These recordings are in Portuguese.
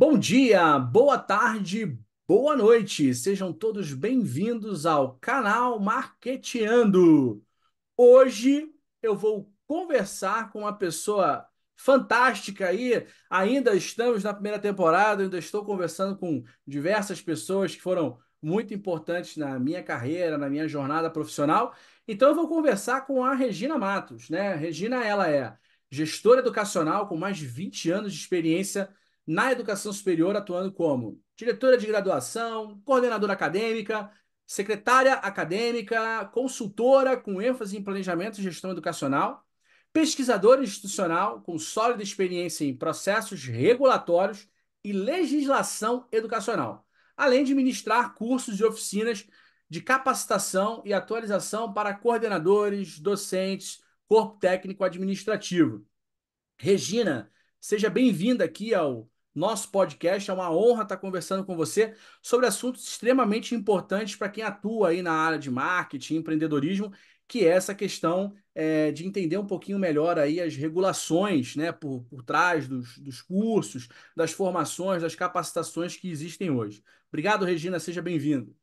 Bom dia, boa tarde, boa noite. Sejam todos bem-vindos ao canal Marqueteando. Hoje eu vou conversar com uma pessoa fantástica aí. Ainda estamos na primeira temporada, ainda estou conversando com diversas pessoas que foram muito importantes na minha carreira, na minha jornada profissional. Então eu vou conversar com a Regina Matos, né? Regina ela é gestora educacional com mais de 20 anos de experiência na educação superior, atuando como diretora de graduação, coordenadora acadêmica, secretária acadêmica, consultora com ênfase em planejamento e gestão educacional, pesquisadora institucional com sólida experiência em processos regulatórios e legislação educacional, além de ministrar cursos e oficinas de capacitação e atualização para coordenadores, docentes, corpo técnico administrativo. Regina, seja bem-vinda aqui ao nosso podcast é uma honra estar conversando com você sobre assuntos extremamente importantes para quem atua aí na área de marketing, empreendedorismo, que é essa questão é, de entender um pouquinho melhor aí as regulações né, por, por trás dos, dos cursos, das formações, das capacitações que existem hoje. Obrigado, Regina, seja bem-vindo.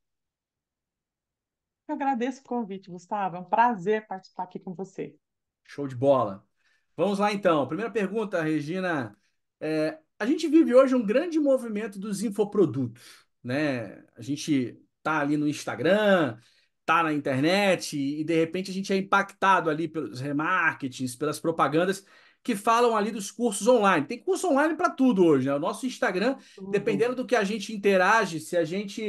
Eu agradeço o convite, Gustavo. É um prazer participar aqui com você. Show de bola. Vamos lá, então. Primeira pergunta, Regina. É, a gente vive hoje um grande movimento dos infoprodutos, né? A gente tá ali no Instagram, tá na internet e, de repente a gente é impactado ali pelos remarketings, pelas propagandas que falam ali dos cursos online. Tem curso online para tudo hoje, né? O nosso Instagram, dependendo do que a gente interage, se a gente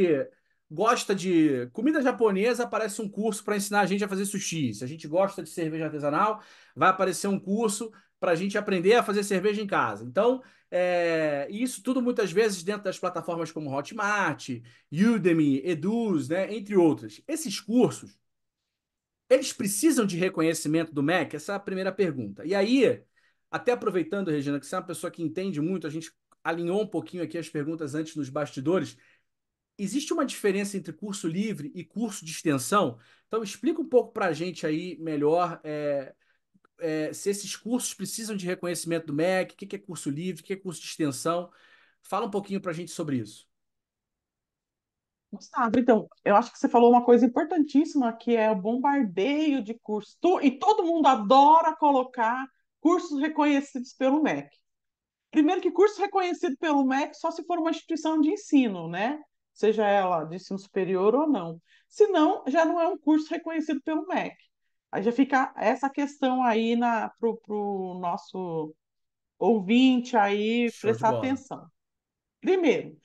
gosta de comida japonesa, aparece um curso para ensinar a gente a fazer sushi. Se a gente gosta de cerveja artesanal, vai aparecer um curso para a gente aprender a fazer cerveja em casa. Então, é, e isso tudo muitas vezes dentro das plataformas como Hotmart, Udemy, Eduz, né, entre outras. Esses cursos, eles precisam de reconhecimento do MEC? Essa é a primeira pergunta. E aí, até aproveitando, Regina, que você é uma pessoa que entende muito, a gente alinhou um pouquinho aqui as perguntas antes nos bastidores. Existe uma diferença entre curso livre e curso de extensão? Então, explica um pouco para a gente aí melhor. É, é, se esses cursos precisam de reconhecimento do MEC, o que, é curso livre, o que é curso de extensão. Fala um pouquinho para a gente sobre isso. Gustavo, então, eu acho que você falou uma coisa importantíssima, que é o bombardeio de cursos. E todo mundo adora colocar cursos reconhecidos pelo MEC. Primeiro que curso reconhecido pelo MEC só se for uma instituição de ensino, né? Seja ela de ensino superior ou não. Se não, já não é um curso reconhecido pelo MEC. Aí já fica essa questão aí na pro, pro nosso ouvinte aí Show prestar atenção. Primeiro,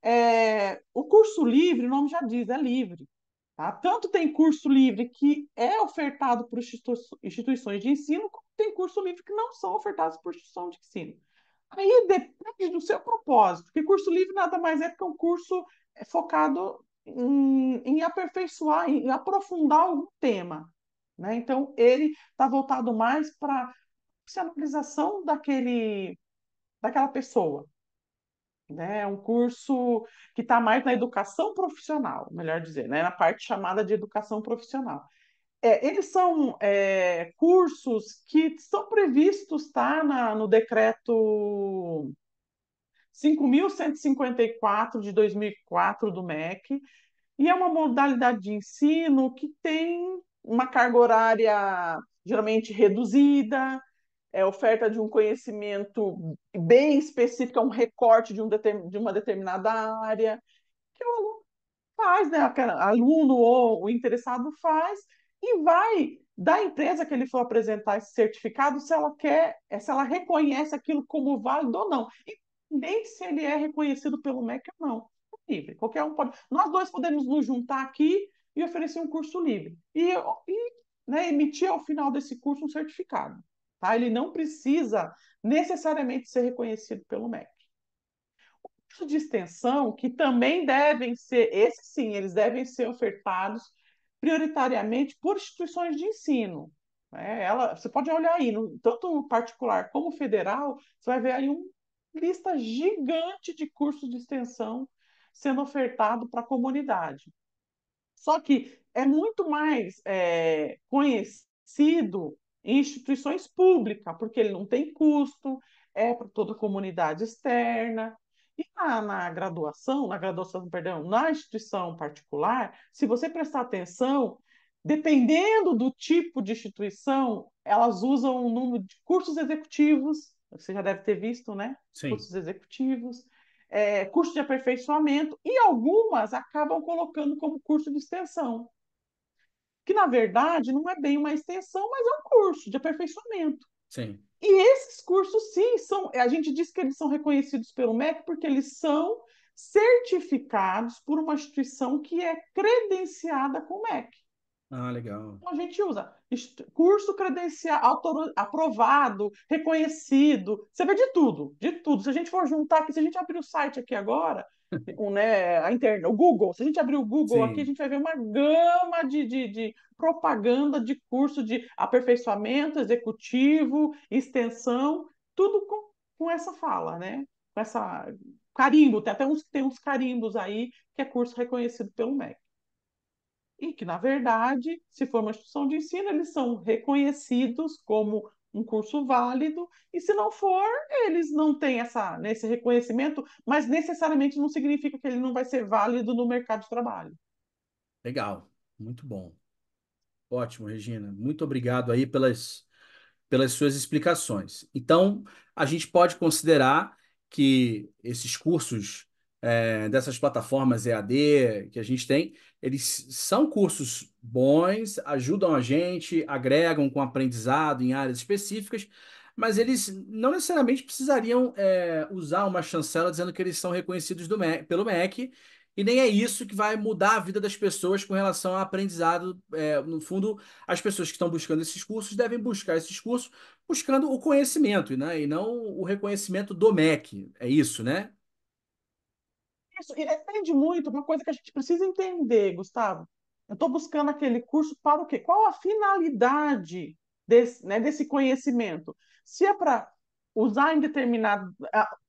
é, o curso livre, o nome já diz, é livre. Tá? Tanto tem curso livre que é ofertado por instituições de ensino, como tem curso livre que não são ofertados por instituição de ensino. Aí depende do seu propósito, porque curso livre nada mais é que um curso é, focado em, em aperfeiçoar, em aprofundar algum tema. Né? Então, ele está voltado mais para a profissionalização daquele, daquela pessoa. Né? É um curso que está mais na educação profissional, melhor dizer, né? na parte chamada de educação profissional. É, eles são é, cursos que estão previstos tá, na, no decreto 5.154 de 2004 do MEC, e é uma modalidade de ensino que tem uma carga horária geralmente reduzida, é, oferta de um conhecimento bem específico, é um recorte de, um de uma determinada área, que o aluno faz, né? aluno ou o interessado faz, e vai da empresa que ele for apresentar esse certificado se ela quer, se ela reconhece aquilo como válido ou não. E nem se ele é reconhecido pelo MEC ou não. É livre, qualquer um pode. Nós dois podemos nos juntar aqui e oferecer um curso livre. E, e né, emitir ao final desse curso um certificado. Tá? Ele não precisa necessariamente ser reconhecido pelo MEC. O curso de extensão, que também devem ser, esses sim, eles devem ser ofertados prioritariamente por instituições de ensino. Né? Ela, você pode olhar aí, no, tanto particular como federal, você vai ver aí uma lista gigante de cursos de extensão sendo ofertado para a comunidade. Só que é muito mais é, conhecido em instituições públicas, porque ele não tem custo, é para toda a comunidade externa. E na, na, graduação, na graduação, perdão, na instituição particular, se você prestar atenção, dependendo do tipo de instituição, elas usam um número de cursos executivos, você já deve ter visto, né? Sim. Cursos executivos, é, curso de aperfeiçoamento, e algumas acabam colocando como curso de extensão, que na verdade não é bem uma extensão, mas é um curso de aperfeiçoamento. Sim. E esses cursos, sim, são. A gente diz que eles são reconhecidos pelo MEC porque eles são certificados por uma instituição que é credenciada com o MEC. Ah, legal. Então a gente usa curso credencial, autor, aprovado, reconhecido. Você vê de tudo, de tudo. Se a gente for juntar aqui, se a gente abrir o site aqui agora, o, né, a interna, o Google, se a gente abrir o Google Sim. aqui, a gente vai ver uma gama de, de, de propaganda de curso de aperfeiçoamento, executivo, extensão, tudo com, com essa fala, né? Com essa carimbo, tem até uns, tem uns carimbos aí que é curso reconhecido pelo MEC e que, na verdade, se for uma instituição de ensino, eles são reconhecidos como um curso válido, e se não for, eles não têm essa, né, esse reconhecimento, mas necessariamente não significa que ele não vai ser válido no mercado de trabalho. Legal, muito bom. Ótimo, Regina. Muito obrigado aí pelas, pelas suas explicações. Então, a gente pode considerar que esses cursos é, dessas plataformas EAD que a gente tem, eles são cursos bons, ajudam a gente, agregam com aprendizado em áreas específicas, mas eles não necessariamente precisariam é, usar uma chancela dizendo que eles são reconhecidos MEC, pelo MEC, e nem é isso que vai mudar a vida das pessoas com relação ao aprendizado. É, no fundo, as pessoas que estão buscando esses cursos devem buscar esses cursos buscando o conhecimento, né? E não o reconhecimento do MEC. É isso, né? Isso, e depende muito, uma coisa que a gente precisa entender, Gustavo. Eu estou buscando aquele curso para o quê? Qual a finalidade desse, né, desse conhecimento? Se é para usar em determinado.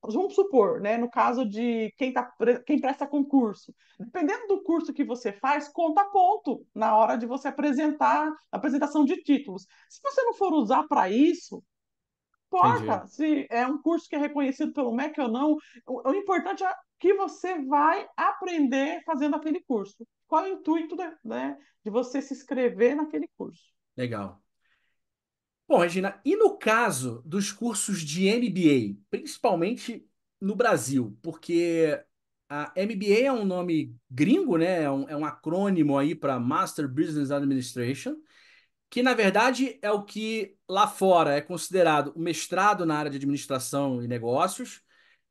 Vamos supor, né, no caso de quem, tá, quem presta concurso, dependendo do curso que você faz, conta ponto na hora de você apresentar apresentação de títulos. Se você não for usar para isso, importa Entendi. se é um curso que é reconhecido pelo MEC ou não, o, o, importante é que você vai aprender fazendo aquele curso. Qual é o intuito de, né, de você se inscrever naquele curso? Legal. Bom, Regina, e no caso dos cursos de MBA, principalmente no Brasil, porque a MBA é um nome gringo, né? É um, é um acrônimo aí para Master Business Administration que na verdade é o que lá fora é considerado o mestrado na área de administração e negócios.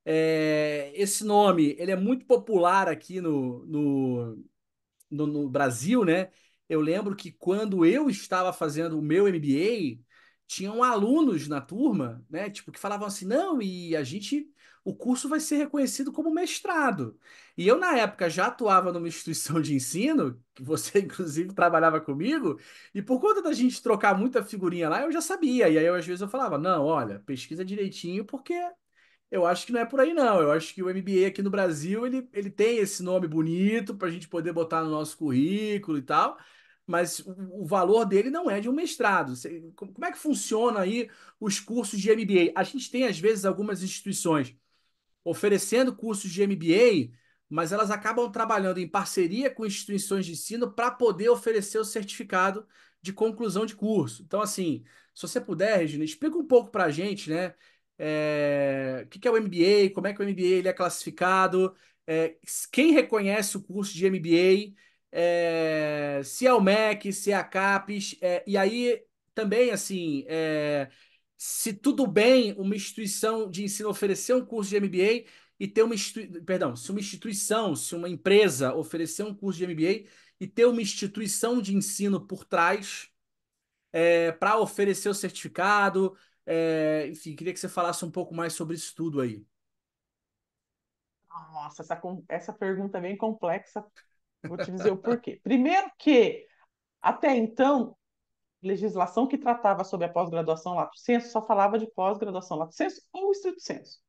É, esse nome ele é muito popular aqui no, no, no, no Brasil, né? Eu lembro que quando eu estava fazendo o meu MBA, tinham alunos na turma, né? Tipo, que falavam assim, não, e a gente o curso vai ser reconhecido como mestrado. E eu, na época, já atuava numa instituição de ensino, que você, inclusive, trabalhava comigo, e por conta da gente trocar muita figurinha lá, eu já sabia. E aí, eu, às vezes, eu falava, não, olha, pesquisa direitinho, porque eu acho que não é por aí, não. Eu acho que o MBA aqui no Brasil, ele, ele tem esse nome bonito para a gente poder botar no nosso currículo e tal, mas o, valor dele não é de um mestrado. como é que funciona aí os cursos de MBA? A gente tem, às vezes, algumas instituições oferecendo cursos de MBA, mas elas acabam trabalhando em parceria com instituições de ensino para poder oferecer o certificado de conclusão de curso. Então, assim, se você puder, Regina, explica um pouco para a gente, né? É, o que é o MBA, como é que o MBA ele é classificado, é, quem reconhece o curso de MBA, é, eh, se é o MEC, se é a CAPES, e aí também, assim, se tudo bem uma instituição de ensino oferecer um curso de MBA e ter uma instituição, perdão, se uma instituição, se uma empresa oferecer um curso de MBA e ter uma instituição de ensino por trás é, para oferecer o certificado, é, enfim, queria que você falasse um pouco mais sobre isso tudo aí. Nossa, essa, essa pergunta é bem complexa. Vou te dizer o porquê. Primeiro que até então legislação que tratava sobre a pós-graduação lato senso só falava de pós-graduação lato senso ou estrito senso.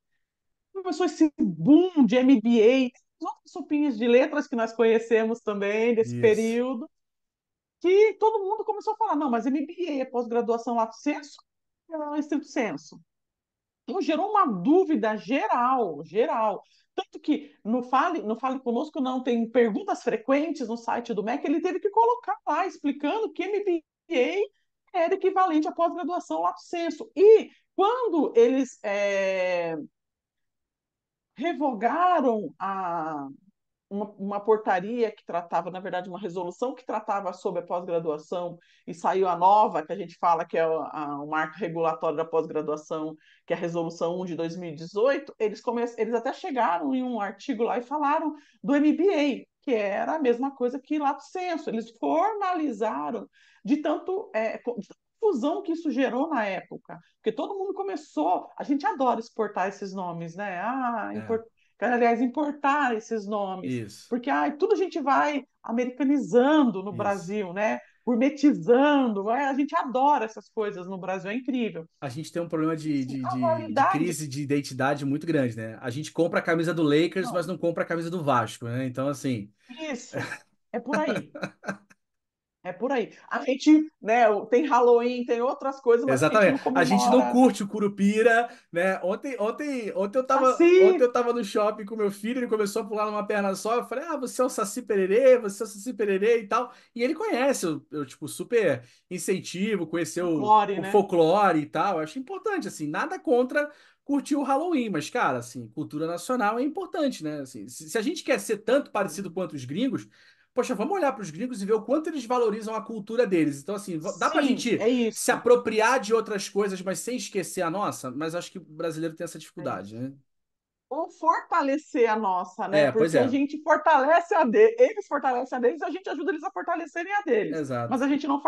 Começou esse boom de MBA, outras sopinhas de letras que nós conhecemos também desse Isso. período, que todo mundo começou a falar, não, mas MBA é pós-graduação lato senso é ou estrito senso? Então gerou uma dúvida geral, geral. Tanto que no Fale, no Fale Conosco não tem perguntas frequentes no site do MEC, ele teve que colocar lá, explicando que MBA MBA era é equivalente à pós-graduação do censo E quando eles é, revogaram a, uma, uma, portaria que tratava, na verdade, uma resolução que tratava sobre a pós-graduação e saiu a nova, que a gente fala que é o, a, o marco regulatório da pós-graduação, que é a resolução 1 de 2018, eles, come... eles até chegaram em um artigo lá e falaram do MBA, que era a mesma coisa que do censo Eles formalizaram de tanto é, confusão que isso gerou na época. Porque todo mundo começou. A gente adora exportar esses nomes, né? Ah, é. Aliás, importar esses nomes. Isso. Porque ah, tudo a gente vai americanizando no isso. Brasil, né? gourmetizando. É, a gente adora essas coisas no Brasil, é incrível. A gente tem um problema de, de, de, de crise de identidade muito grande, né? A gente compra a camisa do Lakers, não. mas não compra a camisa do Vasco, né? Então, assim. Isso, é por aí. É por aí. A gente, né, tem Halloween, tem outras coisas, Exatamente. A gente, a gente, não curte o Curupira, né? Ontem, ontem, ontem eu tava, ontem eu tava no shopping com meu filho, ele começou a pular numa perna só, eu falei: "Ah, você é o Saci Pererê, você é o Saci Pererê" e tal. E ele conhece, eu, eu tipo super incentivo, conheceu folclore, o, né? o folclore e tal. Eu acho importante assim, nada contra curtir o Halloween, mas, cara, assim, cultura nacional é importante, né? Assim, se, a gente quer ser tanto parecido quanto os gringos, poxa, vamos olhar para os gringos e ver o quanto eles valorizam a cultura deles. Então, assim, dá para a gente é se apropriar de outras coisas, mas sem esquecer a nossa? Mas acho que o brasileiro tem essa dificuldade, é. né? Ou fortalecer a nossa, né? É, Porque a é. gente fortalece a deles, eles fortalecem a deles, a gente ajuda eles a fortalecerem a deles. Exato. Mas a gente não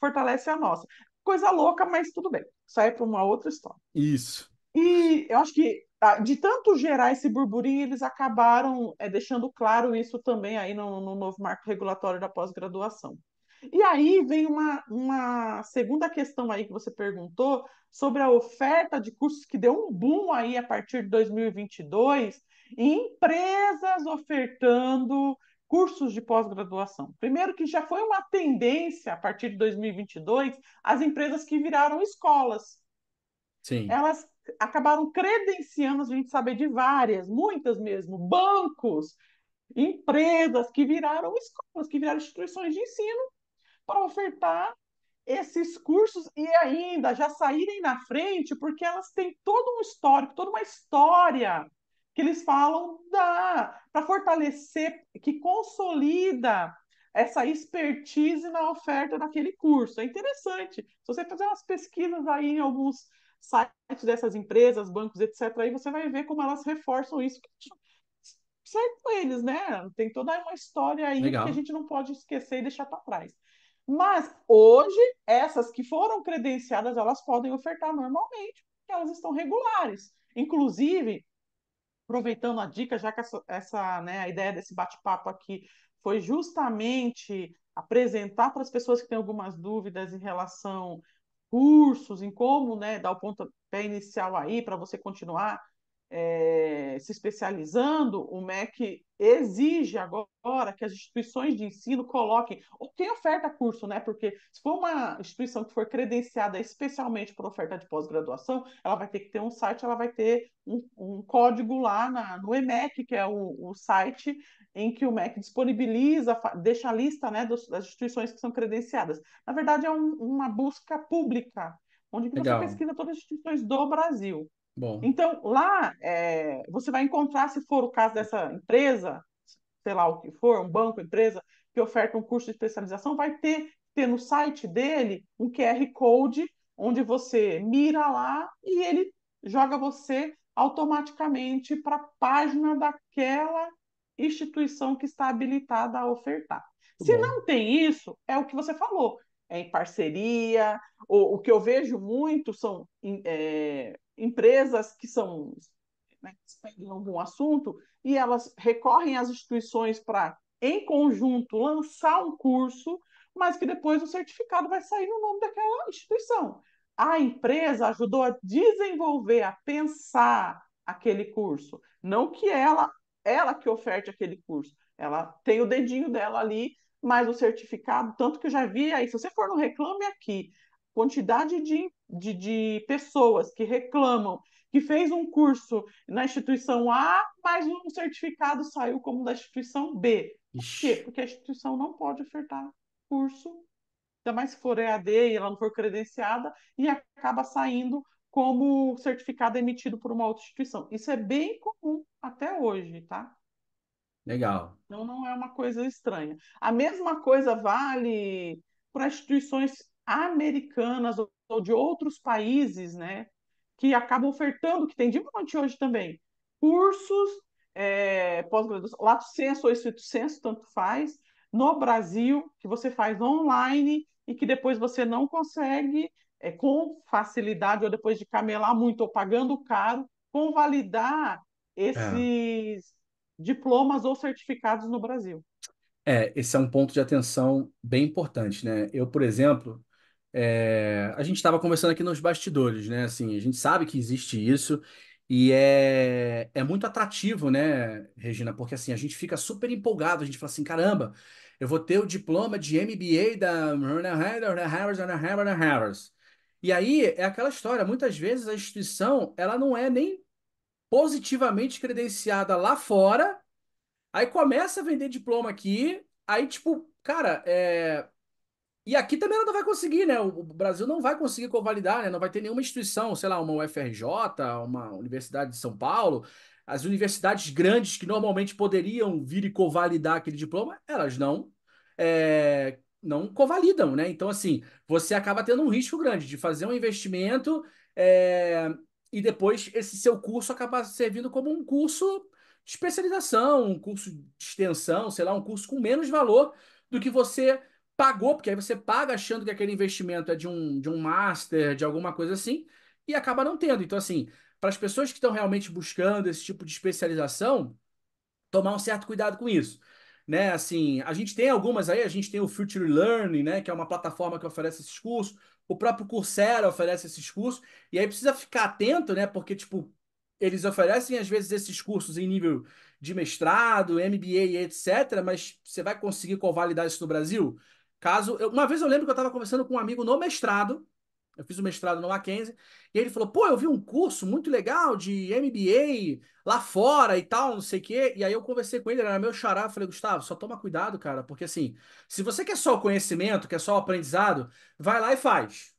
fortalece a nossa. Coisa louca, mas tudo bem. Isso aí é para uma outra história. Isso. E eu acho que de tanto gerar esse burburinho, eles acabaram é, deixando claro isso também aí no, no novo marco regulatório da pós-graduação. E aí vem uma, uma segunda questão aí que você perguntou sobre a oferta de cursos que deu um boom aí a partir de 2022 e empresas ofertando cursos de pós-graduação. Primeiro que já foi uma tendência a partir de 2022 as empresas que viraram escolas. Sim. Elas acabaram credenciando a gente saber de várias, muitas mesmo, bancos, empresas que viraram escolas, que viraram instituições de ensino para ofertar esses cursos e ainda já saírem na frente, porque elas têm todo um histórico, toda uma história que eles falam da para fortalecer, que consolida essa expertise na oferta daquele curso. É interessante. Se você fizer umas pesquisas aí em alguns sites dessas empresas, bancos, etc., aí você vai ver como elas reforçam isso sai com eles, né? Tem toda uma história aí Legal. que a gente não pode esquecer e deixar para trás. Mas hoje, essas que foram credenciadas, elas podem ofertar normalmente, porque elas estão regulares. Inclusive, aproveitando a dica, já que essa, essa né, a ideia desse bate-papo aqui foi justamente apresentar para as pessoas que têm algumas dúvidas em relação cursos, em como né, dar o pontapé inicial aí para você continuar é, se especializando, o MEC exige agora que as instituições de ensino coloquem, ou quem oferta curso, né? Porque se for uma instituição que for credenciada especialmente para oferta de pós-graduação, ela vai ter que ter um site, ela vai ter um, um código lá na, no EMEC, que é o, o, site em que o MEC disponibiliza, deixa a lista né, dos, das instituições que são credenciadas. Na verdade, é um, uma busca pública, onde você pesquisa todas as instituições do Brasil. Bom. Então, lá, é, você vai encontrar, se for o caso dessa empresa, sei lá o que for, um banco, empresa, que oferta um curso de especialização, vai ter, ter no site dele um QR Code, onde você mira lá e ele joga você automaticamente para a página daquela instituição que está habilitada a ofertar. Muito se bom. não tem isso, é o que você falou. É em parceria, ou, o que eu vejo muito são é, empresas que são né, que algum assunto e elas recorrem às instituições para, em conjunto, lançar um curso, mas que depois o certificado vai sair no nome daquela instituição. A empresa ajudou a desenvolver, a pensar aquele curso, não que ela ela que oferte aquele curso, ela tem o dedinho dela ali, mas o certificado, tanto que eu já vi aí, se você for no Reclame Aqui quantidade de, de, de, pessoas que reclamam que fez um curso na instituição A, mas um certificado saiu como da instituição B. Por quê? Porque a instituição não pode ofertar curso, ainda mais se for EAD e ela não for credenciada, e acaba saindo como certificado emitido por uma outra instituição. Isso é bem comum até hoje, tá? Legal. Então não é uma coisa estranha. A mesma coisa vale para instituições americanas ou de outros países, né, que acabam ofertando, que tem de monte hoje também, cursos, é, pós-graduação, lato senso ou escrito senso, tanto faz, no Brasil, que você faz online e que depois você não consegue é, com facilidade ou depois de camelar muito ou pagando caro, convalidar é. esses é. diplomas ou certificados no Brasil. É, esse é um ponto de atenção bem importante, né? Eu, por exemplo, é, a gente estava conversando aqui nos bastidores, né? Assim, a gente sabe que existe isso e é, é muito atrativo, né, Regina? Porque assim, a gente fica super empolgado, a gente fala assim, caramba, eu vou ter o diploma de MBA da Harvard, Harvard, Harvard. E aí é aquela história, muitas vezes a instituição, ela não é nem positivamente credenciada lá fora, aí começa a vender diploma aqui, aí tipo, cara, é, e aqui também ela não vai conseguir, né? O Brasil não vai conseguir convalidar, né? Não vai ter nenhuma instituição, sei lá, uma UFRJ, uma Universidade de São Paulo. As universidades grandes que normalmente poderiam vir e convalidar aquele diploma, elas não é, não convalidam, né? Então, assim, você acaba tendo um risco grande de fazer um investimento é, e depois esse seu curso acaba servindo como um curso de especialização, um curso de extensão, sei lá, um curso com menos valor do que você pagou, porque aí você paga achando que aquele investimento é de um, de um master, de alguma coisa assim, e acaba não tendo. Então, assim, para as pessoas que estão realmente buscando esse tipo de especialização, tomar um certo cuidado com isso. Né, assim, a gente tem algumas aí, a gente tem o Future Learning, né, que é uma plataforma que oferece esses cursos, o próprio Coursera oferece esses cursos, e aí precisa ficar atento, né, porque, tipo, eles oferecem às vezes esses cursos em nível de mestrado, MBA, etc., mas você vai conseguir convalidar isso no Brasil? Caso. Eu, uma vez eu lembro que eu estava conversando com um amigo no mestrado. Eu fiz o mestrado no Mackenzie, e ele falou: pô, eu vi um curso muito legal de MBA lá fora e tal, não sei o quê. E aí eu conversei com ele, era meu xará. falei: Gustavo, só toma cuidado, cara, porque assim, se você quer só o conhecimento, quer só o aprendizado, vai lá e faz.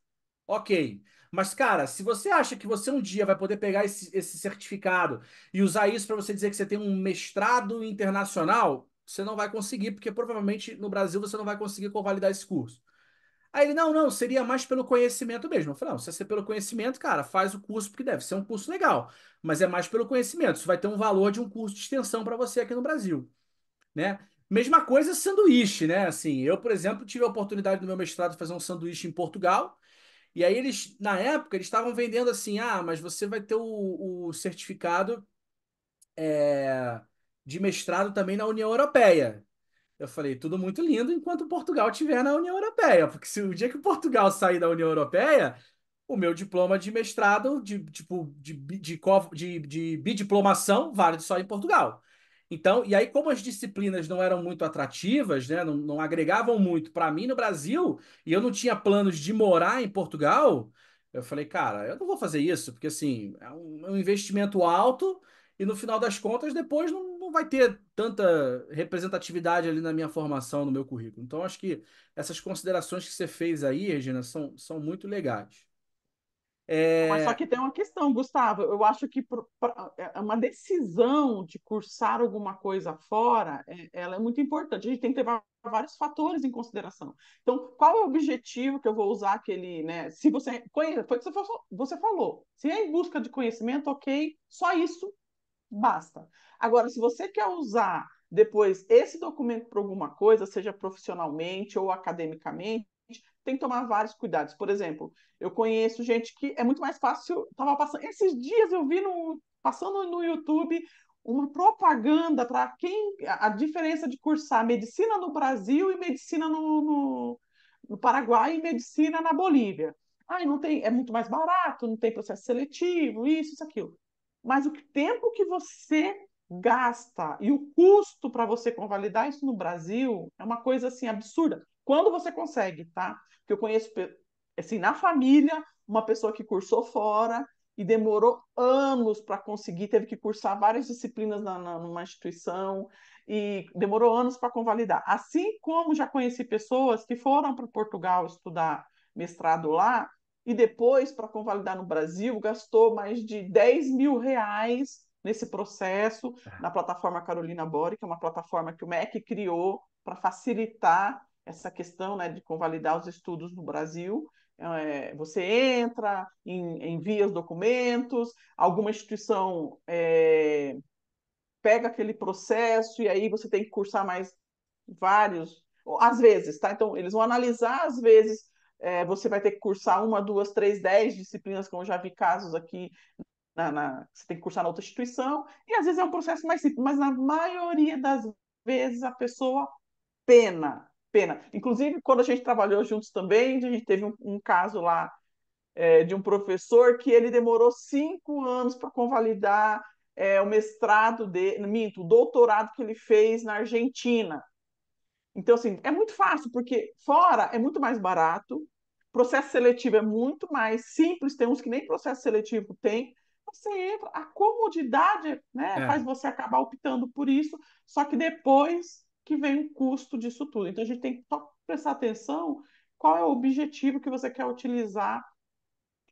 Ok. Mas, cara, se você acha que você um dia vai poder pegar esse, esse certificado e usar isso para você dizer que você tem um mestrado internacional, você não vai conseguir, porque provavelmente no Brasil você não vai conseguir convalidar esse curso. Aí ele, não, não, seria mais pelo conhecimento mesmo. Eu falei, não, se é ser pelo conhecimento, cara, faz o curso, porque deve ser um curso legal, mas é mais pelo conhecimento. Isso vai ter um valor de um curso de extensão para você aqui no Brasil, né? Mesma coisa sanduíche, né? Assim, eu, por exemplo, tive a oportunidade no meu mestrado de fazer um sanduíche em Portugal, e aí eles, na época, eles estavam vendendo assim, ah, mas você vai ter o, o certificado... É de mestrado também na União Europeia. Eu falei, tudo muito lindo enquanto Portugal estiver na União Europeia, porque se o dia que Portugal sair da União Europeia, o meu diploma de mestrado, de tipo de, de, de, de bidiplomação, vale só em Portugal. Então, e aí, como as disciplinas não eram muito atrativas, né, não, não agregavam muito para mim no Brasil, e eu não tinha planos de morar em Portugal, eu falei, cara, eu não vou fazer isso, porque assim, é um, é um investimento alto, e no final das contas, depois não, vai ter tanta representatividade ali na minha formação, no meu currículo. Então, acho que essas considerações que você fez aí, Regina, são, são muito legais. É... Mas só que tem uma questão, Gustavo. Eu acho que é, é uma decisão de cursar alguma coisa fora, é, ela é muito importante. A gente tem que levar vários fatores em consideração. Então, qual é o objetivo que eu vou usar aquele, né? Se você conhece, foi o que você falou. Se é em busca de conhecimento, ok. Só isso basta. Agora, se você quer usar depois esse documento para alguma coisa, seja profissionalmente ou academicamente, tem que tomar vários cuidados. Por exemplo, eu conheço gente que é muito mais fácil. Tava passando esses dias eu vi no passando no YouTube uma propaganda para quem a diferença de cursar medicina no Brasil e medicina no, no, no Paraguai e medicina na Bolívia. Ai, não tem, é muito mais barato, não tem processo seletivo, isso, isso, aquilo mas o tempo que você gasta e o custo para você convalidar isso no Brasil é uma coisa assim absurda. Quando você consegue, tá? Porque eu conheço assim na família uma pessoa que cursou fora e demorou anos para conseguir, teve que cursar várias disciplinas na, na, numa instituição e demorou anos para convalidar. Assim como já conheci pessoas que foram para Portugal estudar mestrado lá e depois, para convalidar no Brasil, gastou mais de 10 mil reais nesse processo, é. na plataforma Carolina Bori, que é uma plataforma que o MEC criou para facilitar essa questão né, de convalidar os estudos no Brasil. É, você entra, em, envia os documentos, alguma instituição é, pega aquele processo e aí você tem que cursar mais vários, às vezes, tá? Então, eles vão analisar, às vezes, é, você vai ter que cursar uma, duas, três, dez disciplinas, como eu já vi casos aqui, na, na, você tem que cursar na outra instituição, e às vezes é um processo mais simples, mas na maioria das vezes a pessoa pena, pena. Inclusive, quando a gente trabalhou juntos também, a gente teve um, um caso lá é, de um professor que ele demorou cinco anos para convalidar é, o mestrado dele, minto, o doutorado que ele fez na Argentina. Então, assim, é muito fácil, porque fora é muito mais barato, processo seletivo é muito mais simples, tem uns que nem processo seletivo tem. Você entra, a comodidade né, é. faz você acabar optando por isso, só que depois que vem o custo disso tudo. Então, a gente tem que prestar atenção qual é o objetivo que você quer utilizar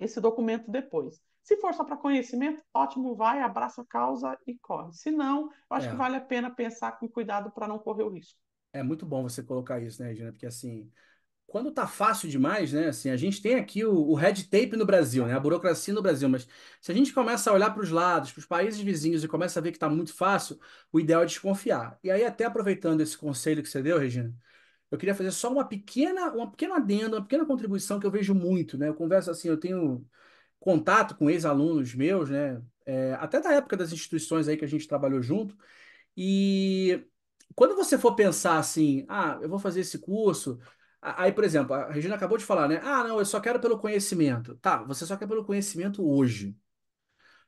esse documento depois. Se for só para conhecimento, ótimo, vai, abraça a causa e corre. Se não, eu acho é. que vale a pena pensar com cuidado para não correr o risco. É muito bom você colocar isso, né, Regina? Porque assim, quando tá fácil demais, né? Assim, a gente tem aqui o, o red tape no Brasil, né? A burocracia no Brasil, mas se a gente começa a olhar para os lados, para os países vizinhos e começa a ver que está muito fácil, o ideal é desconfiar. E aí, até aproveitando esse conselho que você deu, Regina, eu queria fazer só uma pequena, uma pequena adenda, uma pequena contribuição que eu vejo muito, né? Eu converso assim, eu tenho contato com ex-alunos meus, né? É, até da época das instituições aí que a gente trabalhou junto, e quando você for pensar assim, ah, eu vou fazer esse curso. Aí, por exemplo, a Regina acabou de falar, né? Ah, não, eu só quero pelo conhecimento. Tá, você só quer pelo conhecimento hoje.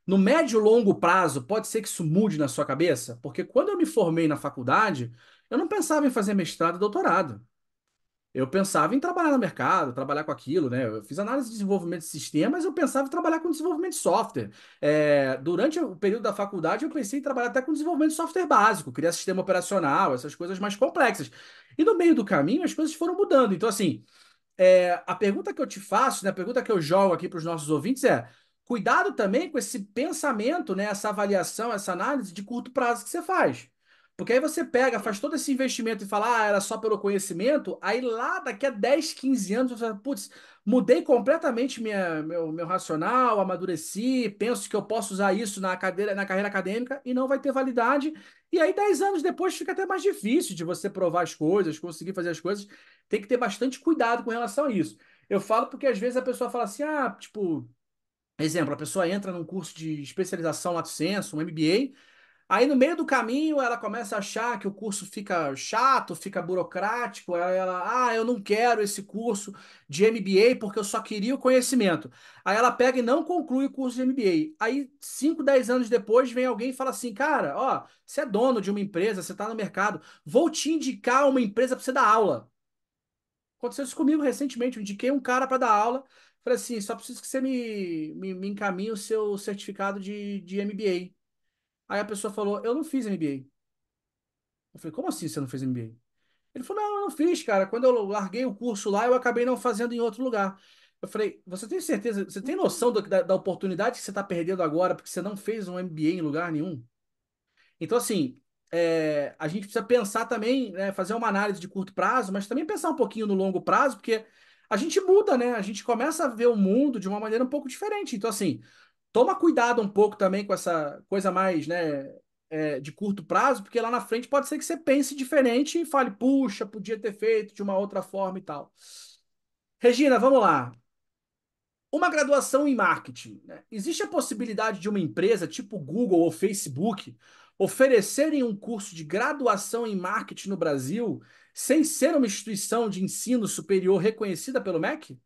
No médio e longo prazo, pode ser que isso mude na sua cabeça, porque quando eu me formei na faculdade, eu não pensava em fazer mestrado e doutorado eu pensava em trabalhar no mercado, trabalhar com aquilo, né? Eu fiz análise de desenvolvimento de sistemas, eu pensava em trabalhar com desenvolvimento de software. É, durante o período da faculdade, eu pensei em trabalhar até com desenvolvimento de software básico, criar sistema operacional, essas coisas mais complexas. E no meio do caminho, as coisas foram mudando. Então, assim, é, a pergunta que eu te faço, né? A pergunta que eu jogo aqui para os nossos ouvintes é: cuidado também com esse pensamento, né? Essa avaliação, essa análise de curto prazo que você faz. Porque aí você pega, faz todo esse investimento e fala, ah, era só pelo conhecimento, aí lá daqui a 10, 15 anos você fala, putz, mudei completamente minha, meu, meu racional, amadureci, penso que eu posso usar isso na, cadeira, na carreira acadêmica e não vai ter validade. E aí 10 anos depois fica até mais difícil de você provar as coisas, conseguir fazer as coisas. Tem que ter bastante cuidado com relação a isso. Eu falo porque às vezes a pessoa fala assim, ah, tipo, exemplo, a pessoa entra num curso de especialização lato senso, um MBA, Aí no meio do caminho ela começa a achar que o curso fica chato, fica burocrático, ela, ela, ah, eu não quero esse curso de MBA porque eu só queria o conhecimento. Aí ela pega e não conclui o curso de MBA. Aí 5, 10 anos depois vem alguém e fala assim, cara, ó, você é dono de uma empresa, você está no mercado, vou te indicar uma empresa para você dar aula. Aconteceu isso comigo recentemente, eu indiquei um cara para dar aula, falei assim, só preciso que você me, me, me encaminhe o seu certificado de, de MBA. Aí a pessoa falou, eu não fiz MBA. Eu falei, como assim você não fez MBA? Ele falou, não, eu não fiz, cara. Quando eu larguei o curso lá, eu acabei não fazendo em outro lugar. Eu falei, você tem certeza, você tem noção do, da, da oportunidade que você está perdendo agora porque você não fez um MBA em lugar nenhum? Então, assim, é, a gente precisa pensar também, né, fazer uma análise de curto prazo, mas também pensar um pouquinho no longo prazo, porque a gente muda, né? A gente começa a ver o mundo de uma maneira um pouco diferente. Então, assim, toma cuidado um pouco também com essa coisa mais, né, é, de curto prazo, porque lá na frente pode ser que você pense diferente e fale, puxa, podia ter feito de uma outra forma e tal. Regina, vamos lá. Uma graduação em marketing. Né? Existe a possibilidade de uma empresa tipo Google ou Facebook oferecerem um curso de graduação em marketing no Brasil sem ser uma instituição de ensino superior reconhecida pelo MEC?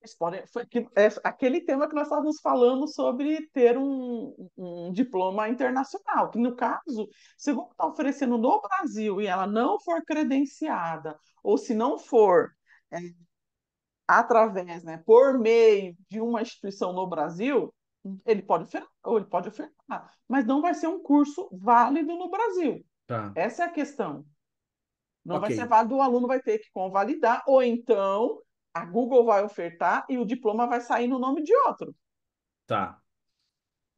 Eles podem, foi é aquele tema que nós estávamos falando sobre ter um, um diploma internacional, que no caso, se você está oferecendo no Brasil e ela não for credenciada, ou se não for é, através, né, por meio de uma instituição no Brasil, ele pode ofertar, ou ele pode ofertar, mas não vai ser um curso válido no Brasil. Tá. Essa é a questão. Não okay. vai ser válido, o aluno vai ter que convalidar, ou então a Google vai ofertar e o diploma vai sair no nome de outro. Tá.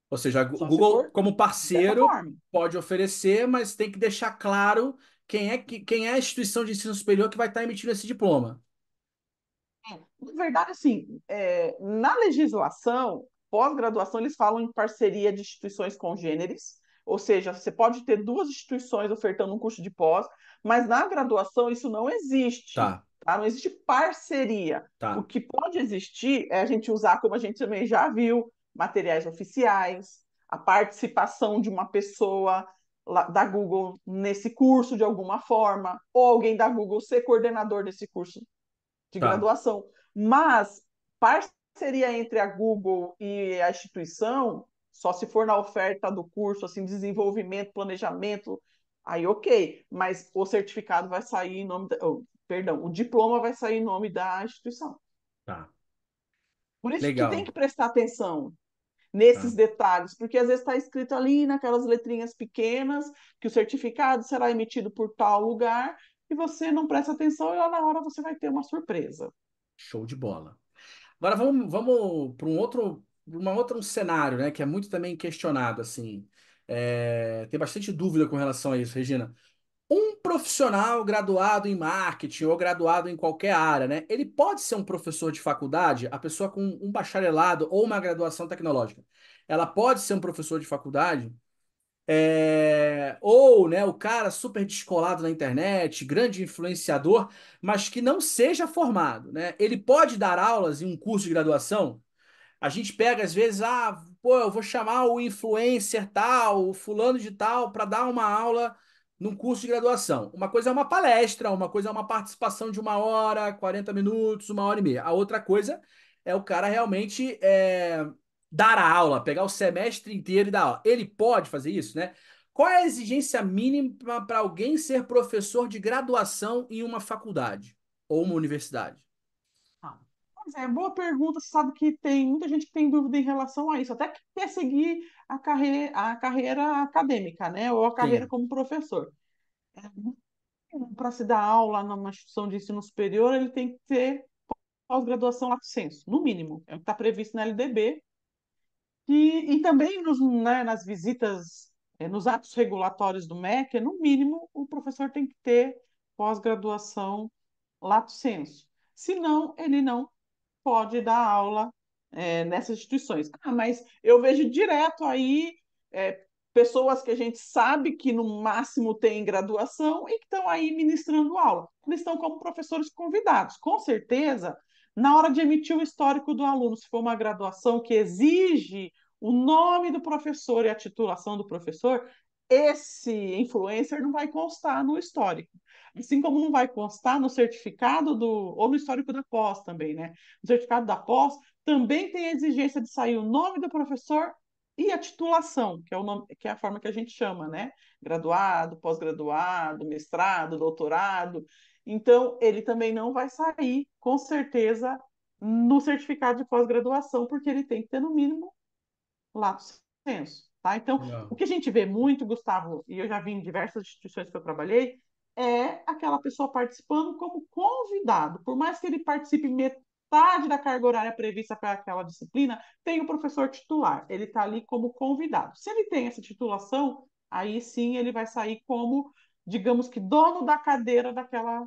Ou seja, o Google, como parceiro, pode oferecer, mas tem que deixar claro quem é, que, quem é a instituição de ensino superior que vai estar tá emitindo esse diploma. É, na verdade, assim, é, na legislação, pós-graduação, eles falam em parceria de instituições congêneres, ou seja, você pode ter duas instituições ofertando um curso de pós, mas na graduação isso não existe. Tá. Tá? Não existe parceria. Tá. O que pode existir é a gente usar, como a gente também já viu, materiais oficiais, a participação de uma pessoa da Google nesse curso de alguma forma, ou alguém da Google ser coordenador desse curso de tá. graduação. Mas parceria entre a Google e a instituição só se for na oferta do curso, assim, desenvolvimento, planejamento, aí ok, mas o certificado vai sair em nome, da, oh, perdão, o diploma vai sair em nome da instituição. Tá. Por isso Legal. que tem que prestar atenção nesses tá. detalhes, porque às vezes está escrito ali naquelas letrinhas pequenas que o certificado será emitido por tal lugar e você não presta atenção e lá na hora você vai ter uma surpresa. Show de bola. Agora vamos, vamos para um outro uma outra um cenário, né, que é muito também questionado, assim. É, tem bastante dúvida com relação a isso, Regina. Um profissional graduado em marketing ou graduado em qualquer área, né? Ele pode ser um professor de faculdade, a pessoa com um bacharelado ou uma graduação tecnológica. Ela pode ser um professor de faculdade, é, ou né, o cara super descolado na internet, grande influenciador, mas que não seja formado. Né? Ele pode dar aulas em um curso de graduação? A gente pega, às vezes, ah, pô, eu vou chamar o influencer tal, o fulano de tal, para dar uma aula num curso de graduação. Uma coisa é uma palestra, uma coisa é uma participação de uma hora, 40 minutos, uma hora e meia. A outra coisa é o cara realmente é, dar a aula, pegar o semestre inteiro e dar aula. Ele pode fazer isso, né? Qual é a exigência mínima para alguém ser professor de graduação em uma faculdade ou uma universidade? é, boa pergunta. Você sabe que tem muita gente que tem dúvida em relação a isso, até que quer seguir a, carre... a carreira acadêmica, né? Ou a carreira Sim. como professor. É, Para se dar aula numa instituição de ensino superior, ele tem que ter pós-graduação lato sensu, no mínimo. É o que está previsto na LDB. E, e também nos, né, nas visitas, é, nos atos regulatórios do MEC, no mínimo o professor tem que ter pós-graduação lato sensu. Senão, ele não pode dar aula é, nessas instituições. Ah, mas eu vejo direto aí é, pessoas que a gente sabe que no máximo têm graduação e que estão aí ministrando aula. Eles estão como professores convidados. Com certeza, na hora de emitir o histórico do aluno, se for uma graduação que exige o nome do professor e a titulação do professor, esse influencer não vai constar no histórico. Assim como não vai constar no certificado do, ou no histórico da pós também, né? No certificado da pós também tem a exigência de sair o nome do professor e a titulação, que é, o nome, que é a forma que a gente chama, né? Graduado, pós-graduado, mestrado, doutorado. Então, ele também não vai sair, com certeza, no certificado de pós-graduação, porque ele tem que ter, no mínimo, lato senso. Tá? Então, não. o que a gente vê muito, Gustavo, e eu já vi em diversas instituições que eu trabalhei, é aquela pessoa participando como convidado. Por mais que ele participe metade da carga horária prevista para aquela disciplina, tem o professor titular. Ele está ali como convidado. Se ele tem essa titulação, aí sim ele vai sair como, digamos que, dono da cadeira daquela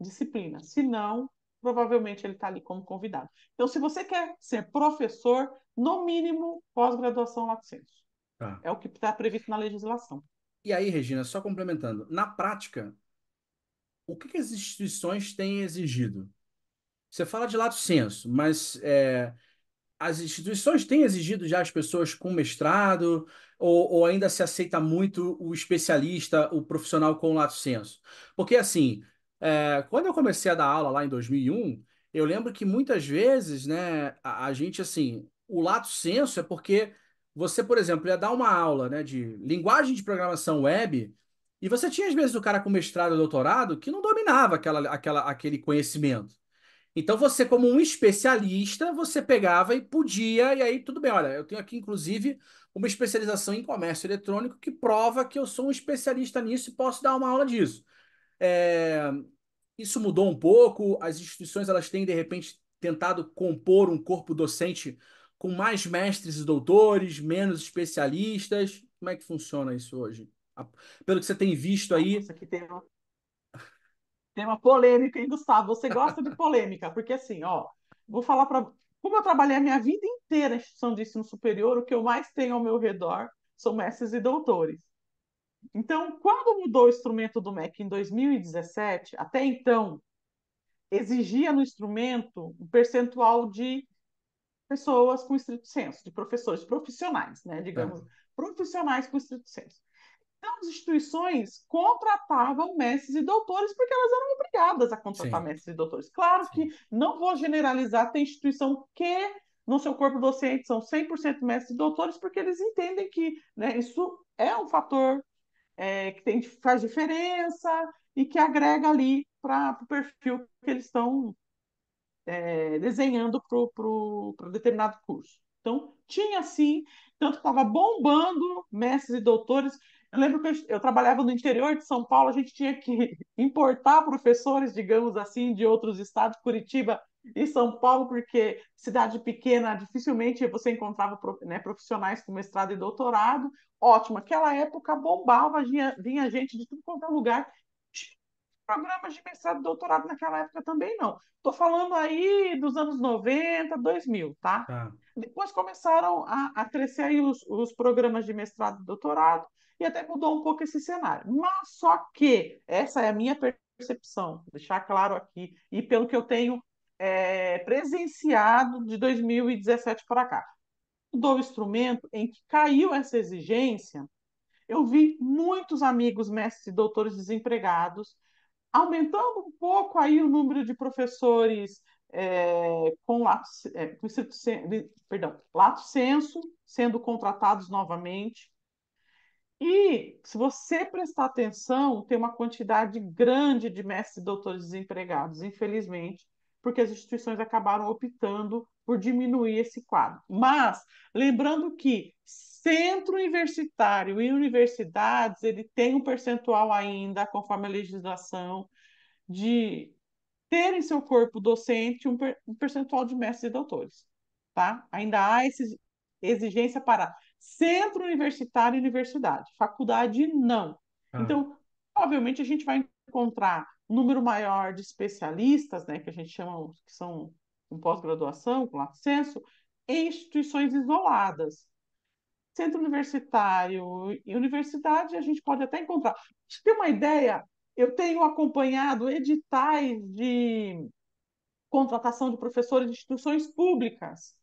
disciplina. Se não, provavelmente ele está ali como convidado. Então, se você quer ser professor, no mínimo, pós-graduação lato sensu. Tá. É o que está previsto na legislação. E aí, Regina, só complementando, na prática, o que, que as instituições têm exigido? Você fala de lato senso, mas é, as instituições têm exigido já as pessoas com mestrado, ou, ou, ainda se aceita muito o especialista, o profissional com lato senso? Porque, assim, é, quando eu comecei a dar aula lá em 2001, eu lembro que muitas vezes, né, a, a gente, assim, o lato senso é porque você, por exemplo, ia dar uma aula né, de linguagem de programação web, e você tinha, às vezes, o cara com mestrado ou doutorado que não dominava aquela, aquela, aquele conhecimento. Então, você, como um especialista, você pegava e podia, e aí tudo bem. Olha, eu tenho aqui, inclusive, uma especialização em comércio eletrônico que prova que eu sou um especialista nisso e posso dar uma aula disso. É... Isso mudou um pouco, as instituições elas têm, de repente, tentado compor um corpo docente com mais mestres e doutores, menos especialistas. Como é que funciona isso hoje? Pelo que você tem visto aí. Nossa, aqui tem uma... tem uma polêmica, hein, Gustavo? Você gosta de polêmica, porque assim, ó, vou falar para. Como eu trabalhei a minha vida inteira na instituição de ensino superior, o que eu mais tenho ao meu redor são mestres e doutores. Então, quando mudou o instrumento do MEC em 2017, até então, exigia no instrumento um percentual de pessoas com estrito senso, de professores profissionais, né? Digamos, é. profissionais com estrito senso. Então, as instituições contratavam mestres e doutores porque elas eram obrigadas a contratar Sim. mestres e doutores. Claro Sim. que não vou generalizar, tem instituição que no seu corpo docente são 100% mestres e doutores porque eles entendem que né, isso é um fator é, que tem, faz diferença e que agrega ali para o perfil que eles estão é, desenhando para determinado curso. Então, tinha sim, tanto estava bombando mestres e doutores. Eu lembro que eu, trabalhava no interior de São Paulo, a gente tinha que importar professores, digamos assim, de outros estados, Curitiba e São Paulo, porque cidade pequena, dificilmente você encontrava né, profissionais com mestrado e doutorado. Ótimo, aquela época bombava, vinha, vinha gente de tudo quanto é lugar. Programas de mestrado e doutorado naquela época também não. Estou falando aí dos anos 90, 2000, tá? tá. Depois começaram a, a crescer aí os, os programas de mestrado e doutorado e até mudou um pouco esse cenário. Mas só que essa é a minha percepção, deixar claro aqui, e pelo que eu tenho é, presenciado de 2017 para cá. Do instrumento em que caiu essa exigência, eu vi muitos amigos mestres e doutores desempregados, aumentando um pouco aí o número de professores é, com lato, é, perdão, lato senso sendo contratados novamente, e, se você prestar atenção, tem uma quantidade grande de mestres e doutores desempregados, infelizmente, porque as instituições acabaram optando por diminuir esse quadro. Mas, lembrando que centro universitário e universidades, ele tem um percentual ainda, conforme a legislação, de ter em seu corpo docente um, percentual de mestres e doutores, tá? Ainda há essa exigência para Centro universitário e universidade. Faculdade, não. Ah. Então, obviamente, a gente vai encontrar um número maior de especialistas, né, que a gente chama, que são com pós-graduação, com acesso, em instituições isoladas. Centro universitário e universidade, a gente pode até encontrar. Pra você ter uma ideia, eu tenho acompanhado editais de contratação de professores de instituições públicas.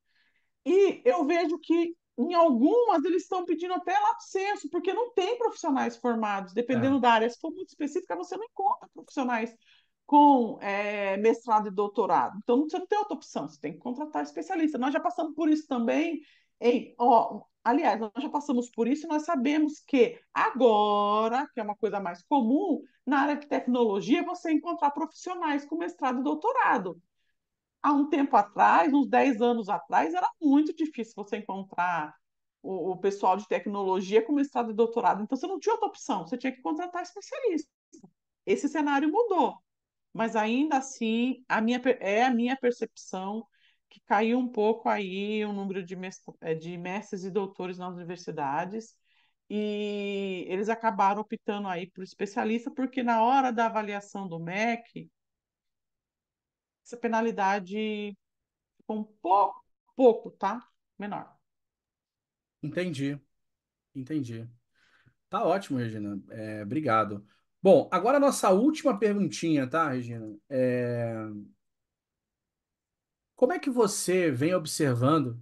E eu vejo que em algumas eles estão pedindo até lapsenso, porque não tem profissionais formados, dependendo é. da área. Se for muito específica, você não encontra profissionais com é, mestrado e doutorado. Então, você não tem outra opção, você tem que contratar especialista. Nós já passamos por isso também. Em, ó, aliás, nós já passamos por isso e nós sabemos que agora, que é uma coisa mais comum, na área de tecnologia, é você encontrar profissionais com mestrado e doutorado há um tempo atrás, uns 10 anos atrás, era muito difícil você encontrar o, o, pessoal de tecnologia com mestrado e doutorado. Então, você não tinha outra opção, você tinha que contratar especialista. Esse cenário mudou. Mas ainda assim, a minha, é a minha percepção que caiu um pouco aí o número de, eh, de mestres e doutores nas universidades e eles acabaram optando aí por especialista, porque na hora da avaliação do MEC, essa penalidade ficou um pouco, pouco, tá? Menor. Entendi. Entendi. Tá ótimo, Regina. É, obrigado. Bom, agora a nossa última perguntinha, tá, Regina? É... Como é que você vem observando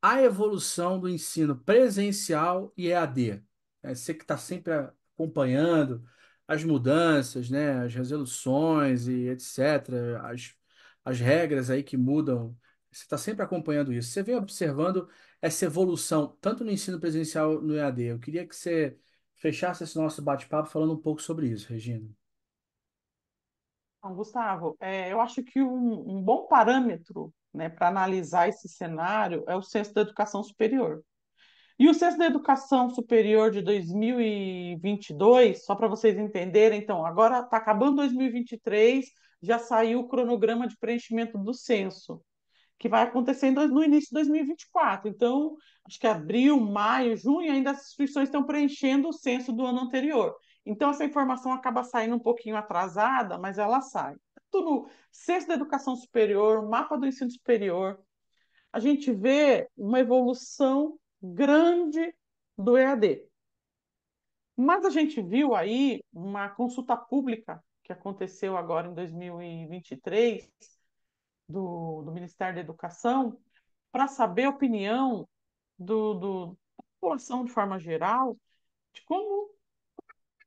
a evolução do ensino presencial e EAD? É, você que está sempre acompanhando as mudanças, né, as resoluções e etc., as as regras aí que mudam. Você está sempre acompanhando isso. Você vem observando essa evolução, tanto no ensino presencial no EAD. Eu queria que você fechasse esse nosso bate-papo falando um pouco sobre isso, Regina. Gustavo, é, eu acho que um, um bom parâmetro né, para analisar esse cenário é o Censo da Educação Superior. E o Censo da Educação Superior de 2022, só para vocês entenderem, então, agora está acabando 2023, já saiu o cronograma de preenchimento do censo, que vai acontecer no início de 2024. Então, acho que abril, maio, junho, ainda as instituições estão preenchendo o censo do ano anterior. Então, essa informação acaba saindo um pouquinho atrasada, mas ela sai. Tudo censo da educação superior, mapa do ensino superior. A gente vê uma evolução grande do EAD. Mas a gente viu aí uma consulta pública que aconteceu agora em 2023 do, do Ministério da Educação para saber a opinião do, do, da população de forma geral de como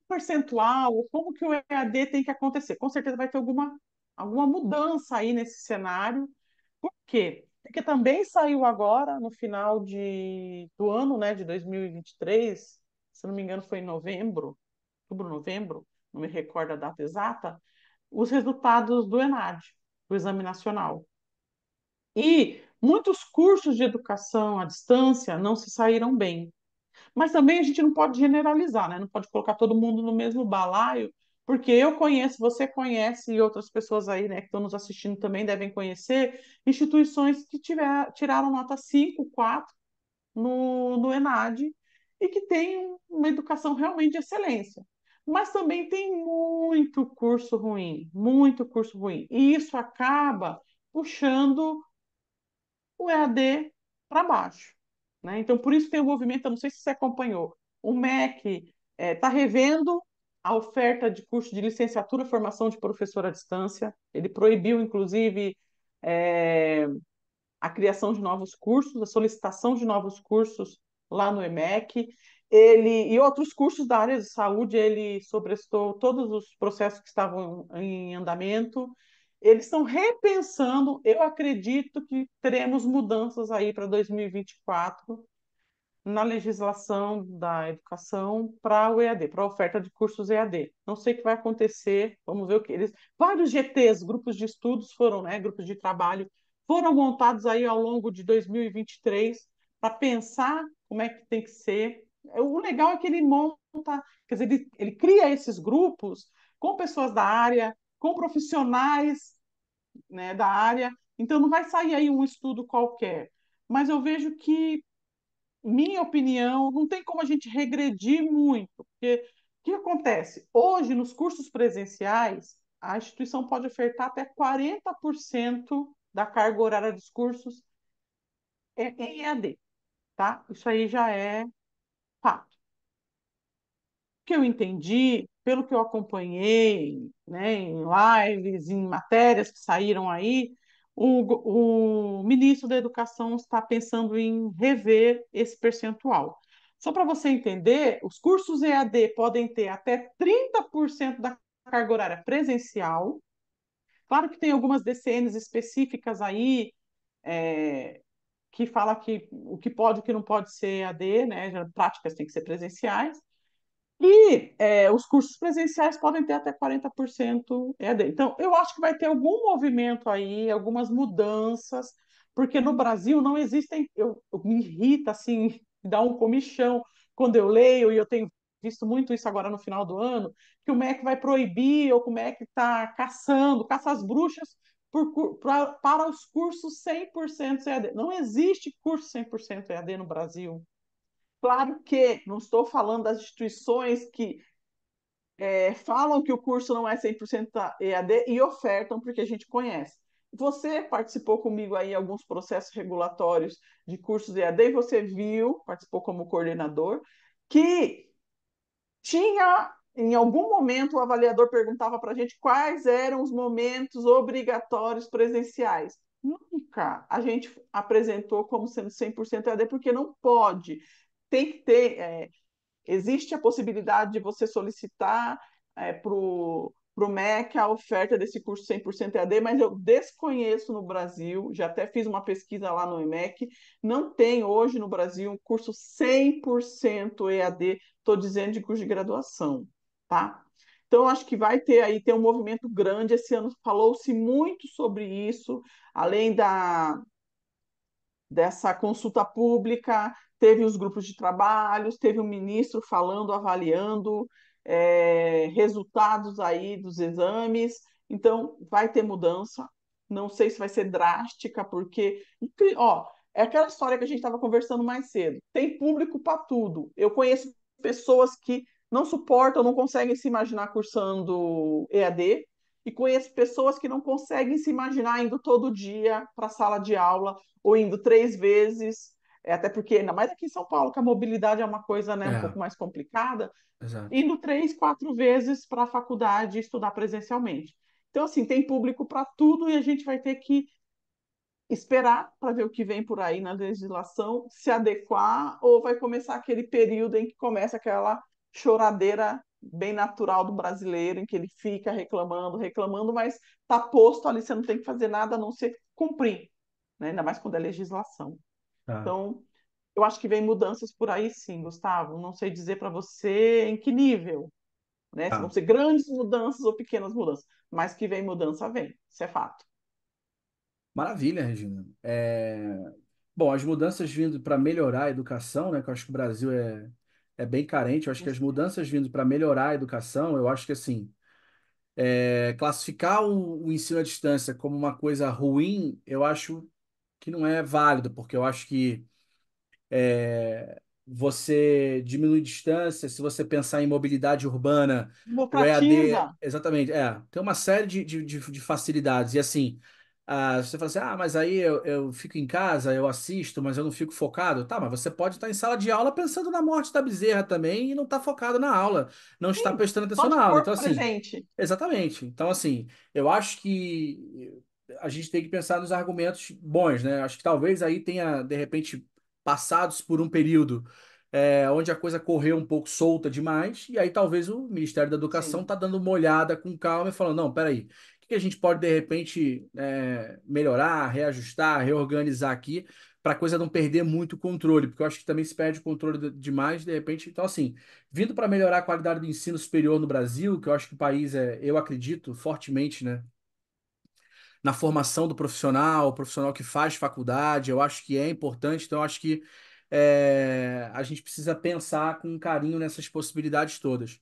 percentual ou como que o EAD tem que acontecer. Com certeza vai ter alguma, alguma mudança aí nesse cenário. Por quê? Porque também saiu agora, no final de, do ano né, de 2023, se não me engano foi em novembro, outubro, novembro, não me recordo a data exata, os resultados do ENAD, do Exame Nacional. E muitos cursos de educação à distância não se saíram bem. Mas também a gente não pode generalizar, né? não pode colocar todo mundo no mesmo balaio, porque eu conheço, você conhece e outras pessoas aí né, que estão nos assistindo também devem conhecer instituições que tiver, tiraram nota 5, 4 no, no ENAD e que têm uma educação realmente de excelência mas também tem muito curso ruim, muito curso ruim. E isso acaba puxando o EAD para baixo. Né? Então, por isso tem o movimento, eu não sei se você acompanhou, o MEC está eh, é, revendo a oferta de curso de licenciatura e formação de professor à distância. Ele proibiu, inclusive, é, a criação de novos cursos, a solicitação de novos cursos lá no EMEC ele e outros cursos da área de saúde, ele sobrestou todos os processos que estavam em andamento. Eles estão repensando, eu acredito que teremos mudanças aí para 2024 na legislação da educação para o EAD, para a oferta de cursos EAD. Não sei o que vai acontecer, vamos ver o que eles. Vários GTs, grupos de estudos foram, né, grupos de trabalho, foram montados aí ao longo de 2023 para pensar como é que tem que ser o legal é que ele monta, quer dizer, ele, ele cria esses grupos com pessoas da área, com profissionais né, da área. Então não vai sair aí um estudo qualquer. Mas eu vejo que, minha opinião, não tem como a gente regredir muito, porque o que acontece? Hoje, nos cursos presenciais, a instituição pode ofertar até 40% da carga horária dos cursos é em EAD, tá? Isso aí já é fato. O que eu entendi, pelo que eu acompanhei, né, em lives, em matérias que saíram aí, o, o ministro da Educação está pensando em rever esse percentual. Só para você entender, os cursos EAD podem ter até 30% da carga horária presencial. Claro que tem algumas DCNs específicas aí, é, que fala que o que pode e o que não pode ser AD, né? práticas têm que ser presenciais. E é, os cursos presenciais podem ter até 40% EAD. Então, eu acho que vai ter algum movimento aí, algumas mudanças, porque no Brasil não existem. Eu, eu me irrita, assim, dá um comichão quando eu leio, e eu tenho visto muito isso agora no final do ano, que o MEC vai proibir, ou o MEC está caçando, caça as bruxas, por, pra, para os cursos 100% EAD. Não existe curso 100% EAD no Brasil. Claro que não estou falando das instituições que é, falam que o curso não é 100% EAD e ofertam, porque a gente conhece. Você participou comigo aí em alguns processos regulatórios de cursos EAD e você viu, participou como coordenador, que tinha em algum momento o avaliador perguntava para a gente quais eram os momentos obrigatórios presenciais. Nunca a gente apresentou como sendo 100% EAD, porque não pode. Tem que ter. É, existe a possibilidade de você solicitar é, para o MEC a oferta desse curso 100% EAD, mas eu desconheço no Brasil, já até fiz uma pesquisa lá no EMEC, não tem hoje no Brasil um curso 100% EAD, estou dizendo de curso de graduação tá? Então, acho que vai ter aí ter um movimento grande. Esse ano falou-se muito sobre isso, além da dessa consulta pública, teve os grupos de trabalhos, teve o um ministro falando, avaliando é, resultados aí dos exames. Então, vai ter mudança. Não sei se vai ser drástica, porque ó, é aquela história que a gente estava conversando mais cedo. Tem público para tudo. Eu conheço pessoas que não suportam, não conseguem se imaginar cursando EAD, e conheço pessoas que não conseguem se imaginar indo todo dia para a sala de aula ou indo três vezes, é, até porque, ainda mais aqui em São Paulo, que a mobilidade é uma coisa né, é. um pouco mais complicada, Exato. indo três, quatro vezes para a faculdade estudar presencialmente. Então, assim, tem público para tudo e a gente vai ter que esperar para ver o que vem por aí na legislação, se adequar, ou vai começar aquele período em que começa aquela choradeira bem natural do brasileiro, em que ele fica reclamando, reclamando, mas está posto ali, você não tem que fazer nada a não ser cumprir, né? ainda mais quando é legislação. Tá. Então, eu acho que vem mudanças por aí sim, Gustavo. Não sei dizer para você em que nível, né? Se tá. vão ser grandes mudanças ou pequenas mudanças, mas que vem mudança, vem, isso é fato. Maravilha, Regina. É... Bom, as mudanças vindo para melhorar a educação, né? Que eu acho que o Brasil é é bem carente. Eu acho que as uhum. mudanças vindo para melhorar a educação, eu acho que assim, é, classificar o, o, ensino à distância como uma coisa ruim, eu acho que não é válido, porque eu acho que é, você diminui distância, se você pensar em mobilidade urbana, Democratiza. o EAD. Exatamente, é. Tem uma série de, de, de facilidades. E assim, ah, você fala assim, ah, mas aí eu, eu fico em casa, eu assisto, mas eu não fico focado. Tá, mas você pode estar tá em sala de aula pensando na morte da bezerra também e não estar tá focado na aula, não Sim, estar prestando atenção na aula. Então, assim, presente. exatamente. Então, assim, eu acho que a gente tem que pensar nos argumentos bons, né? Acho que talvez aí tenha, de repente, passados por um período é, onde a coisa correu um pouco solta demais, e aí talvez o Ministério da Educação está dando uma olhada com calma e falando, não, peraí, o que a gente pode, de repente, é, melhorar, reajustar, reorganizar aqui, para a coisa não perder muito o controle, porque eu acho que também se perde o controle demais, de repente. Então, assim, vindo para melhorar a qualidade do ensino superior no Brasil, que eu acho que o país é, eu acredito fortemente, né? Na formação do profissional, o profissional que faz faculdade, eu acho que é importante, então eu acho que é, a gente precisa pensar com carinho nessas possibilidades todas.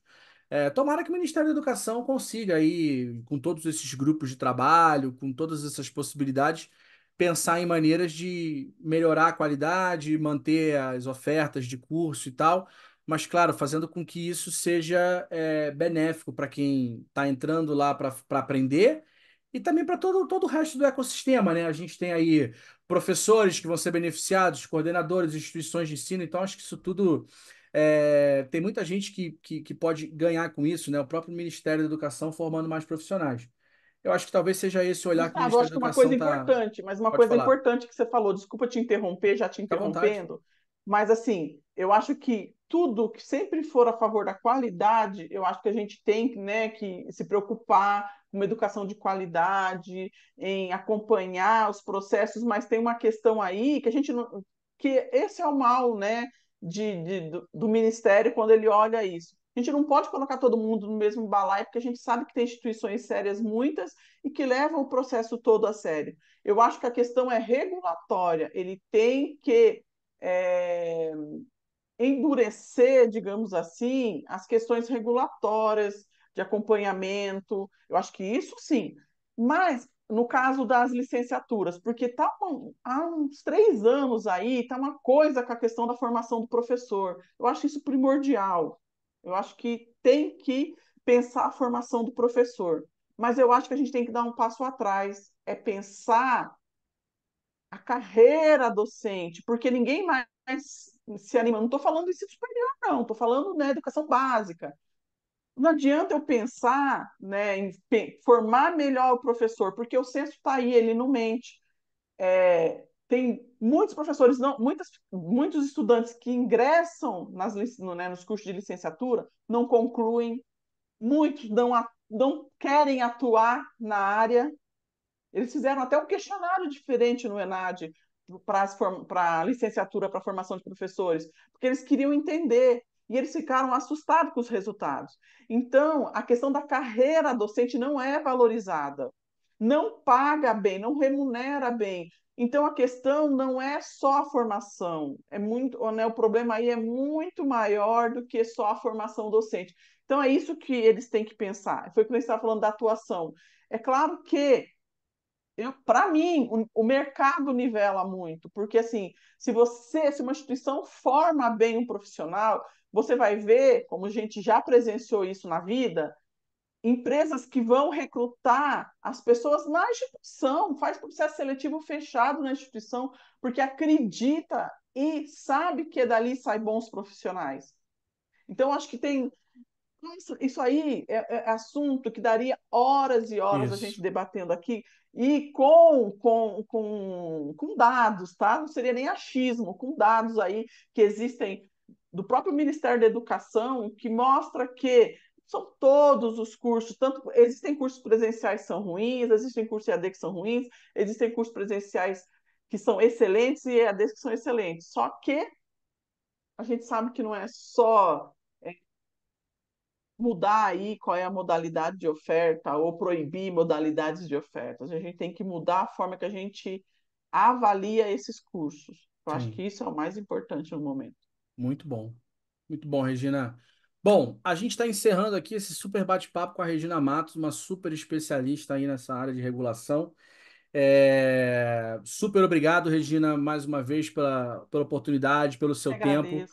É, tomara que o Ministério da Educação consiga aí, com todos esses grupos de trabalho, com todas essas possibilidades, pensar em maneiras de melhorar a qualidade, manter as ofertas de curso e tal, mas claro, fazendo com que isso seja é, benéfico para quem está entrando lá para aprender e também para todo, todo o resto do ecossistema, né? A gente tem aí professores que vão ser beneficiados, coordenadores, instituições de ensino, então acho que isso tudo é, tem muita gente que, que, que, pode ganhar com isso, né? O próprio Ministério da Educação formando mais profissionais. Eu acho que talvez seja esse olhar que ah, o Ministério da Educação uma coisa tá... importante, mas uma pode coisa falar. importante que você falou, desculpa te interromper, já te interrompendo, mas assim, eu acho que tudo que sempre for a favor da qualidade, eu acho que a gente tem né, que se preocupar com uma educação de qualidade, em acompanhar os processos, mas tem uma questão aí que a gente não, que esse é o mal, né? de, de do, do Ministério quando ele olha isso. A gente não pode colocar todo mundo no mesmo balaio, porque a gente sabe que tem instituições sérias muitas e que levam o processo todo a sério. Eu acho que a questão é regulatória, ele tem que é, endurecer, digamos assim, as questões regulatórias de acompanhamento. Eu acho que isso sim. Mas no caso das licenciaturas, porque tá há uns três anos aí, está uma coisa com a questão da formação do professor. Eu acho isso primordial. Eu acho que tem que pensar a formação do professor. Mas eu acho que a gente tem que dar um passo atrás, é pensar a carreira docente, porque ninguém mais se anima. Não estou falando do ensino superior, não, estou falando da né, educação básica não adianta eu pensar né, em formar melhor o professor, porque o censo está aí, ele não mente. É, tem muitos professores, não, muitas, muitos estudantes que ingressam nas, no, né, nos cursos de licenciatura não concluem, muitos não, não querem atuar na área. Eles fizeram até um questionário diferente no ENAD para a licenciatura, para a formação de professores, porque eles queriam entender e eles ficaram assustados com os resultados. Então, a questão da carreira docente não é valorizada, não paga bem, não remunera bem. Então, a questão não é só a formação, é muito, né, o problema aí é muito maior do que só a formação docente. Então, é isso que eles têm que pensar. Foi quando você estava falando da atuação. É claro que para mim, o, o, mercado nivela muito, porque assim, se você, se uma instituição forma bem um profissional, você vai ver, como a gente já presenciou isso na vida, empresas que vão recrutar as pessoas na instituição, faz processo seletivo fechado na instituição, porque acredita e sabe que é dali saem bons profissionais. Então, acho que tem. Isso, isso aí é, é, assunto que daria horas e horas isso. a gente debatendo aqui, e com, com, com, com dados, tá? Não seria nem achismo, com dados aí que existem do próprio Ministério da Educação, que mostra que são todos os cursos, tanto existem cursos presenciais que são ruins, existem cursos EAD que são ruins, existem cursos presenciais que são excelentes e EAD que são excelentes. Só que a gente sabe que não é só é, mudar aí qual é a modalidade de oferta ou proibir modalidades de ofertas. A gente tem que mudar a forma que a gente avalia esses cursos. Eu Sim. acho que isso é o mais importante no momento. Muito bom. Muito bom, Regina. Bom, a gente está encerrando aqui esse super bate-papo com a Regina Matos, uma super especialista aí nessa área de regulação. É... Super obrigado, Regina, mais uma vez pela, pela oportunidade, pelo seu tempo.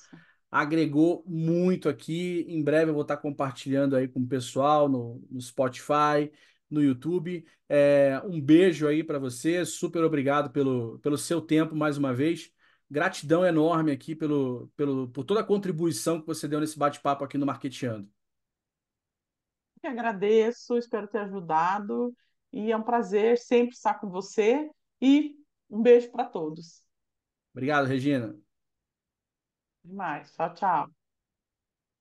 Agregou muito aqui. Em breve eu vou estar compartilhando aí com o pessoal no, no Spotify, no YouTube. É... Um beijo aí para você. Super obrigado pelo, pelo seu tempo mais uma vez. Gratidão enorme aqui pelo, pelo, por toda a contribuição que você deu nesse bate-papo aqui no Marqueteando. Eu agradeço, espero ter ajudado e é um prazer sempre estar com você e um beijo para todos. Obrigado, Regina. Demais. Tchau, tchau.